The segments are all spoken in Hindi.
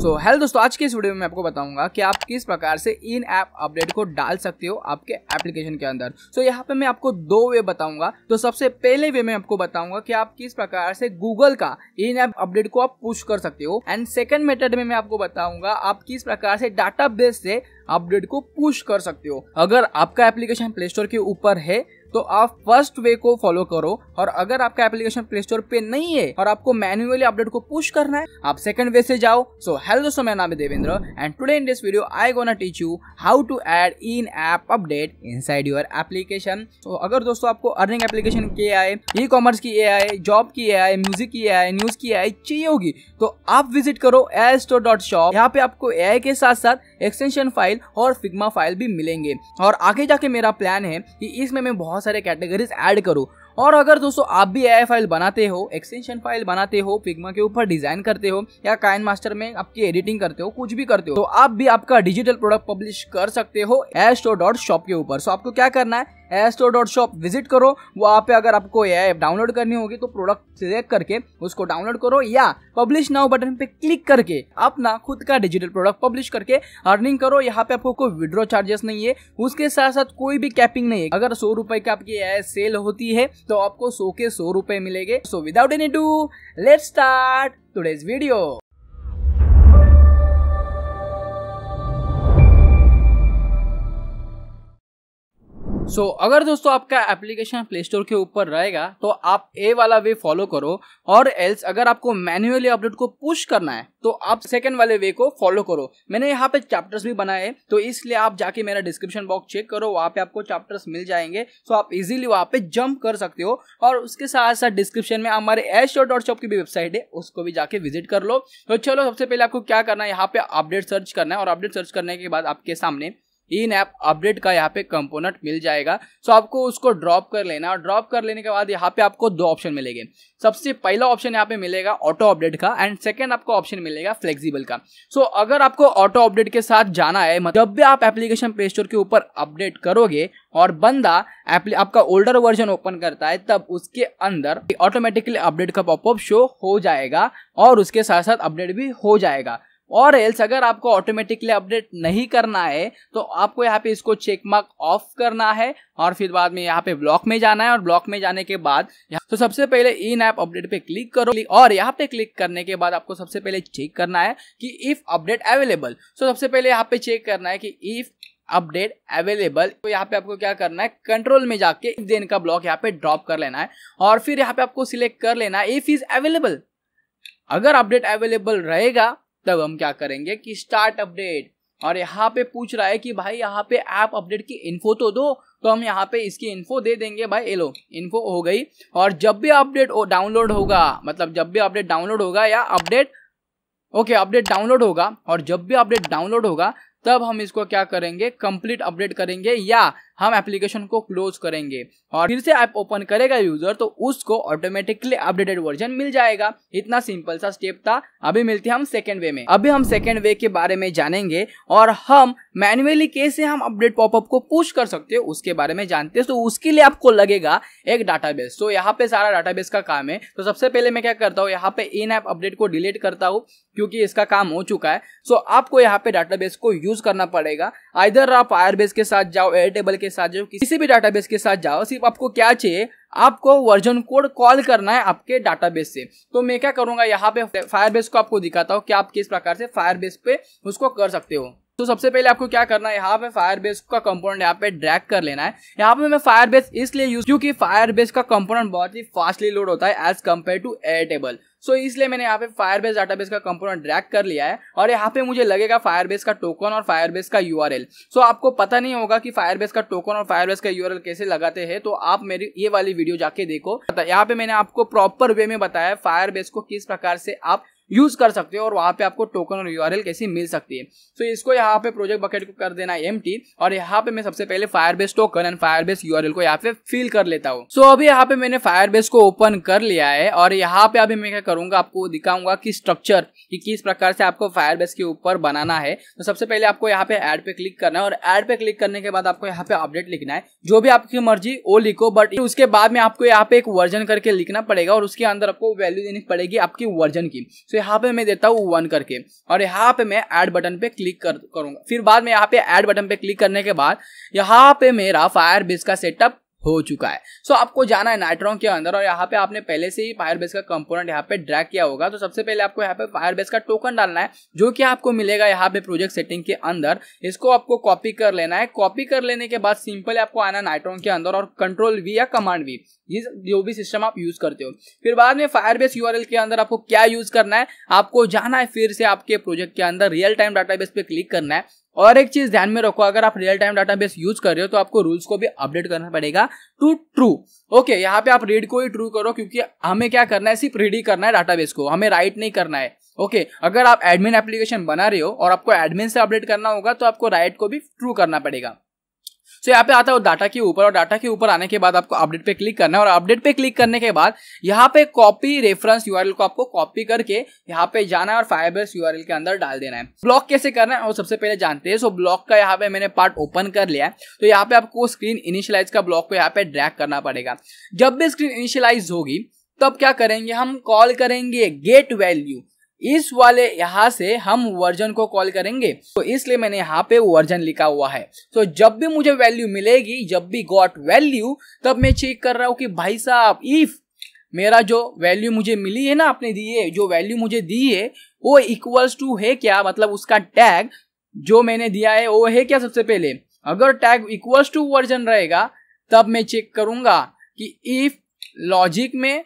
सो so, हेलो दोस्तों आज के इस वीडियो में मैं आपको बताऊंगा कि आप किस प्रकार से इन ऐप अपडेट को डाल सकते हो आपके एप्लीकेशन के अंदर सो so, यहाँ पे मैं आपको दो वे बताऊंगा तो सबसे पहले वे मैं आपको बताऊंगा कि आप किस प्रकार से गूगल का इन ऐप अपडेट को आप पुश कर सकते हो एंड सेकेंड मेथड में मैं आपको बताऊंगा आप किस प्रकार से डाटा से अपडेट को पुश कर सकते हो अगर आपका एप्लीकेशन प्ले स्टोर के ऊपर है तो आप फर्स्ट वे को फॉलो करो और अगर आपका एप्लीकेशन प्ले स्टोर पे नहीं है और आपको मैनुअली अपडेट को पुश करना है आप सेकंड वे से जाओ सो हेलो दोस्तों मेरा नाम है Devendra and today in this video I gonna teach you how to add in app update inside your application तो अगर दोस्तों आपको अर्निंग एप्लीकेशन की आए ई कॉमर्स की आए जॉब की आए म्यूजिक की आए न्यूज की आए चाहिए होगी तो आप विजिट करो ए स्टोर डॉट शॉप यहाँ पे आपको ए के साथ साथ एक्सटेंशन फाइल और फिग्मा फाइल भी मिलेंगे और आगे जाके मेरा प्लान है कि इसमें मैं बहुत सारे कैटेगरीज ऐड करूँ और अगर दोस्तों आप भी ए फाइल बनाते हो एक्सटेंशन फाइल बनाते हो फिग्मा के ऊपर डिजाइन करते हो या कायन मास्टर में आपकी एडिटिंग करते हो कुछ भी करते हो तो आप भी आपका डिजिटल प्रोडक्ट पब्लिश कर सकते हो ए के ऊपर सो आपको क्या करना है एस्टोर डॉट शॉप विजिट करो वहाँ पे अगर आपको ये ऐप डाउनलोड करनी होगी तो प्रोडक्ट सिलेक्ट करके उसको डाउनलोड करो या पब्लिश नाउ बटन पे क्लिक करके अपना खुद का डिजिटल प्रोडक्ट पब्लिश करके अर्निंग करो यहाँ पे आपको कोई विड्रॉ चार्जेस नहीं है उसके साथ साथ कोई भी कैपिंग नहीं है अगर सौ रुपए की आपकी सेल होती है तो आपको सौ के सौ रुपए मिलेंगे so without any do let start today's video so so, अगर दोस्तों आपका एप्लीकेशन प्ले स्टोर के ऊपर रहेगा तो आप ए वाला वे फॉलो करो और एल्स अगर आपको मैन्युअली अपडेट को पुश करना है तो आप सेकंड वाले वे को फॉलो करो मैंने यहाँ पे चैप्टर्स भी बनाए तो इसलिए आप जाके मेरा डिस्क्रिप्शन बॉक्स चेक करो वहाँ पे आपको चैप्टर्स मिल जाएंगे सो आप इजिली वहाँ पे जंप कर सकते हो और उसके साथ साथ डिस्क्रिप्शन में हमारे एस डॉट शॉप की भी वेबसाइट है उसको भी जाके विजिट कर लो तो चलो सबसे पहले आपको क्या करना है यहाँ पे अपडेट सर्च करना है और अपडेट सर्च करने के बाद आपके सामने इन ऐप अपडेट का यहाँ पे कंपोनेंट मिल जाएगा सो आपको उसको ड्रॉप कर लेना और ड्रॉप कर लेने के बाद यहाँ पे आपको दो ऑप्शन मिलेंगे सबसे पहला ऑप्शन यहाँ पे मिलेगा ऑटो अपडेट का एंड सेकंड आपको ऑप्शन मिलेगा फ्लेक्सिबल का सो so, अगर आपको ऑटो अपडेट के साथ जाना है मतलब जब भी आप एप्लीकेशन प्ले स्टोर के ऊपर अपडेट करोगे और बंदा आपका ओल्डर वर्जन ओपन करता है तब उसके अंदर ऑटोमेटिकली अपडेट का पॉपअप शो हो जाएगा और उसके साथ साथ अपडेट भी हो जाएगा और एल्स अगर आपको ऑटोमेटिकली अपडेट नहीं करना है तो आपको यहाँ पे इसको चेक मार्क ऑफ करना है और फिर बाद में यहाँ पे ब्लॉक में जाना है और ब्लॉक में जाने के बाद तो सबसे पहले इन ऐप अपडेट पे क्लिक करो और यहाँ पे क्लिक करने के बाद आपको सबसे पहले चेक करना है कि इफ अपडेट अवेलेबल तो सबसे पहले यहाँ पे चेक करना है कि इफ अपडेट अवेलेबल तो यहाँ पे आपको क्या करना है कंट्रोल में जाके इफ देन का ब्लॉक यहाँ पे ड्रॉप कर लेना है और फिर यहाँ पे आपको सिलेक्ट कर लेना है इफ इज अवेलेबल अगर अपडेट अवेलेबल रहेगा तब हम क्या करेंगे कि स्टार्ट अपडेट और यहाँ पे पूछ रहा है कि भाई यहाँ पे ऐप अपडेट की इन्फो तो दो तो हम यहाँ पे इसकी इन्फो दे देंगे भाई एलो इन्फो हो गई और जब भी अपडेट डाउनलोड होगा मतलब जब भी अपडेट डाउनलोड होगा या अपडेट ओके अपडेट डाउनलोड होगा और जब भी अपडेट डाउनलोड होगा तब हम इसको क्या करेंगे कंप्लीट अपडेट करेंगे या हम एप्लीकेशन को क्लोज करेंगे और फिर से ऐप ओपन करेगा यूजर तो उसको ऑटोमेटिकली अपडेटेड वर्जन मिल जाएगा इतना सिंपल सा स्टेप था अभी मिलते हैं हम सेकेंड वे में अभी हम सेकेंड वे के बारे में जानेंगे और हम मैनुअली कैसे हम अपडेट पॉपअप को पुश कर सकते हैं उसके बारे में जानते हैं तो उसके लिए आपको लगेगा एक डाटाबेस तो यहाँ पे सारा डाटाबेस का काम है तो सबसे पहले मैं क्या करता हूँ यहाँ पे इन ऐप अपडेट को डिलीट करता हूँ क्योंकि इसका काम हो चुका है सो तो आपको यहाँ पे डाटाबेस को यूज करना पड़ेगा आइधर आप फायरबेस के साथ जाओ एयरटेबल के साथ जाओ किसी भी डाटाबेस के साथ जाओ सिर्फ आपको क्या चाहिए आपको वर्जन कोड कॉल करना है आपके डाटाबेस से तो मैं क्या करूंगा यहाँ पे फायरबेस को आपको दिखाता हूँ कि आप किस प्रकार से फायरबेस पे उसको कर सकते हो तो सबसे पहले आपको क्या करना है यहाँ पे फायरबेस का कंपोनेंट यहाँ पे ड्रैग कर लेना है यहाँ पे मैं फायरबेस इसलिए यूज क्योंकि फायरबेस का कंपोनेंट बहुत ही फास्टली लोड होता है as compare to Airtable so इसलिए मैंने यहाँ पे फायरबेस डाटाबेस का कंपोनेंट ड्रैग कर लिया है और यहाँ पे मुझे लगेगा फायरबेस का टोकन और फायरबेस का यू सो आपको पता नहीं होगा कि फायरबेस का टोकन और फायरबेस का यू कैसे लगाते हैं तो आप मेरी ये वाली वीडियो जाके देखो यहाँ पे मैंने आपको प्रॉपर वे में बताया फायरबेस को किस प्रकार से आप यूज कर सकते हो और वहां पे आपको टोकन और यूआरएल कैसी मिल सकती है तो so, इसको यहाँ पे प्रोजेक्ट बकेट को कर देना एम टी और यहाँ पे मैं सबसे पहले Firebase token and Firebase यू को यहाँ पे फिल कर लेता हूँ सो so, अभी यहाँ पे मैंने फायरबेस को ओपन कर लिया है और यहाँ पे अभी मैं क्या करूंगा आपको दिखाऊंगा कि स्ट्रक्चर कि किस प्रकार से आपको फायरबेस के ऊपर बनाना है तो so, सबसे पहले आपको यहाँ पे एड पे क्लिक करना है और एड पे क्लिक करने के बाद आपको यहाँ पे अपडेट लिखना है जो भी आपकी मर्जी वो लिखो बट उसके बाद में आपको यहाँ पे एक वर्जन करके लिखना पड़ेगा और उसके अंदर आपको वैल्यू देनी पड़ेगी आपकी वर्जन की सो तो यहाँ पे मैं देता हूँ वन करके और यहाँ पे मैं ऐड बटन पे क्लिक कर करूंगा फिर बाद में यहाँ पे ऐड बटन पे क्लिक करने के बाद यहाँ पे मेरा फायर बेस का सेटअप हो चुका है सो so, आपको जाना है नाइट्रॉन के अंदर और यहाँ पे आपने पहले से ही फायरबेस का कंपोनेंट यहाँ पे ड्रैग किया होगा तो सबसे पहले आपको यहाँ पे फायरबेस का टोकन डालना है जो कि आपको मिलेगा यहाँ पे प्रोजेक्ट सेटिंग के अंदर इसको आपको कॉपी कर लेना है कॉपी कर लेने के बाद सिंपल आपको आना नाइट्रॉन के अंदर और कंट्रोल वी या कमांड वी ये जो भी सिस्टम आप यूज करते हो फिर बाद में फायरबेस यूआरएल के अंदर आपको क्या यूज करना है आपको जाना है फिर से आपके प्रोजेक्ट के अंदर रियल टाइम डाटाबेस पे क्लिक करना है और एक चीज ध्यान में रखो अगर आप रियल टाइम डाटाबेस यूज कर रहे हो तो आपको रूल्स को भी अपडेट करना पड़ेगा टू ट्रू ओके यहाँ पे आप रीड को ही ट्रू करो क्योंकि हमें क्या करना है सिर्फ रीड ही करना है डाटाबेस को हमें राइट नहीं करना है ओके okay, अगर आप एडमिन एप्लीकेशन बना रहे हो और आपको एडमिन से अपडेट करना होगा तो आपको राइट को भी ट्रू करना पड़ेगा सो यहाँ पे आता है डाटा के ऊपर और डाटा के ऊपर आने के बाद आपको अपडेट पे क्लिक करना है और अपडेट पे क्लिक करने के बाद यहाँ पे कॉपी रेफरेंस यूआरएल को आपको कॉपी करके यहाँ पे जाना है और फायरबेस यूआरएल के अंदर डाल देना है ब्लॉक कैसे करना है वो सबसे पहले जानते हैं सो ब्लॉक का यहाँ पे मैंने पार्ट ओपन कर लिया है तो यहाँ पे आपको स्क्रीन इनिशियलाइज का ब्लॉक को यहाँ पे ड्रैक करना पड़ेगा जब भी स्क्रीन इनिशियलाइज होगी तब क्या करेंगे हम कॉल करेंगे गेट वैल्यू इस वाले यहाँ से हम वर्जन को कॉल करेंगे तो इसलिए मैंने यहाँ पे वर्जन लिखा हुआ है तो जब भी मुझे वैल्यू मिलेगी जब भी गॉट वैल्यू तब मैं चेक कर रहा हूँ कि भाई साहब इफ मेरा जो वैल्यू मुझे मिली है ना आपने दी है जो वैल्यू मुझे दी है वो इक्वल्स टू है क्या मतलब उसका टैग जो मैंने दिया है वो है क्या सबसे पहले अगर टैग इक्वल्स टू वर्जन रहेगा तब मैं चेक करूंगा कि इफ लॉजिक में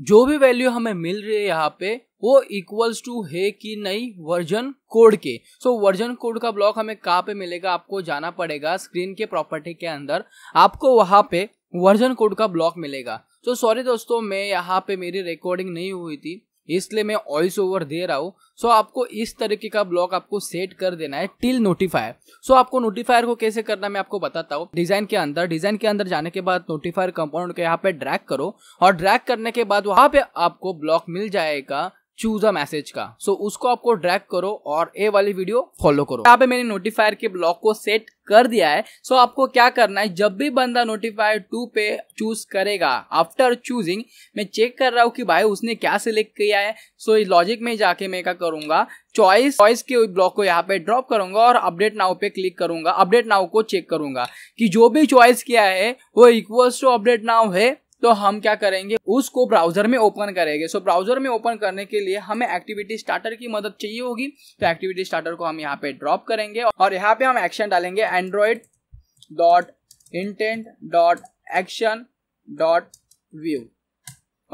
जो भी वैल्यू हमें मिल रही है यहाँ पे वो इक्वल्स टू है कि नहीं वर्जन कोड के सो वर्जन कोड का ब्लॉक हमें कहाँ पे मिलेगा आपको जाना पड़ेगा स्क्रीन के प्रॉपर्टी के अंदर आपको वहां पे वर्जन कोड का ब्लॉक मिलेगा तो सॉरी दोस्तों मैं यहाँ पे मेरी रिकॉर्डिंग नहीं हुई थी इसलिए मैं ऑइस ओवर दे रहा हूँ सो आपको इस तरीके का ब्लॉक आपको सेट कर देना है टिल नोटिफायर सो आपको नोटिफायर को कैसे करना मैं आपको बताता हूँ डिजाइन के अंदर डिजाइन के अंदर जाने के बाद नोटिफायर कंपाउंड को यहाँ पे ड्रैग करो और ड्रैग करने के बाद वहां पे आपको ब्लॉक मिल जाएगा चूज अ मैसेज का सो so, उसको आपको ड्रैग करो और ए वाली वीडियो फॉलो करो यहाँ पे मैंने नोटिफायर के ब्लॉक को सेट कर दिया है सो so आपको क्या करना है जब भी बंदा नोटिफायर टू पे चूज करेगा आफ्टर चूजिंग मैं चेक कर रहा हूँ कि भाई उसने क्या सिलेक्ट किया है सो so, इस लॉजिक में जाके मैं क्या करूंगा चॉइस चॉइस के ब्लॉक को यहाँ पे ड्रॉप करूंगा और अपडेट नाउ पे क्लिक करूंगा अपडेट नाउ को चेक करूंगा कि जो भी चॉइस किया है वो इक्वल्स टू अपडेट नाउ है तो हम क्या करेंगे उसको ब्राउजर में ओपन करेंगे सो ब्राउजर में ओपन करने के लिए हमें एक्टिविटी स्टार्टर की मदद चाहिए होगी तो एक्टिविटी स्टार्टर को हम यहाँ पे ड्रॉप करेंगे और यहाँ पे हम एक्शन डालेंगे Android dot intent dot action dot view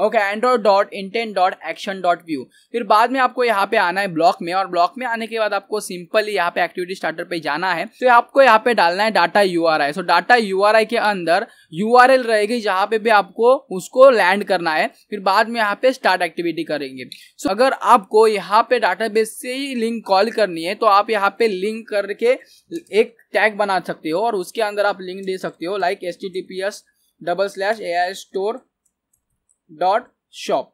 okay Android dot intent dot action dot view फिर बाद में आपको यहाँ पे आना है ब्लॉक में और ब्लॉक में आने के बाद आपको सिंपली यहाँ पे एक्टिविटी स्टार्टर पे जाना है तो आपको यहाँ पे डालना है data you are data URI डाटा यू आर आई के अंदर यू आर एल रहेगी जहाँ पे भी आपको उसको लैंड करना है फिर बाद में यहाँ पे स्टार्ट एक्टिविटी करेंगे सो so, अगर आपको यहाँ पे बेस से ही लिंक कॉल करनी है तो आप यहाँ पे लिंक करके एक टैग बना सकते हो और उसके अंदर आप लिंक दे सकते हो like S T T P S double slash A I store dot shop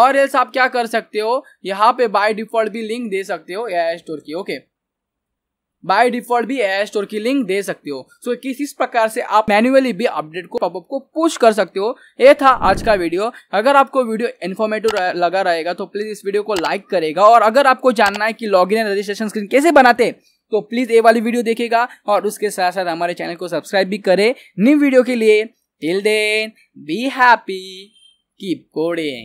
और एल्स आप क्या कर सकते हो यहाँ पे बाय डिफॉल्ट भी लिंक दे सकते हो ए स्टोर की ओके बाय डिफॉल्ट भी ए स्टोर की लिंक दे सकते हो सो so, किस इस प्रकार से आप मैन्युअली भी अपडेट को पॉपअप को पुश कर सकते हो ये था आज का वीडियो अगर आपको वीडियो इन्फॉर्मेटिव लगा रहेगा तो प्लीज इस वीडियो को लाइक करेगा और अगर आपको जानना है कि लॉग एंड रजिस्ट्रेशन स्क्रीन कैसे बनाते तो प्लीज ये वाली वीडियो देखेगा और उसके साथ साथ हमारे चैनल को सब्सक्राइब भी करें न्यू वीडियो के लिए Till then, be happy, keep coding.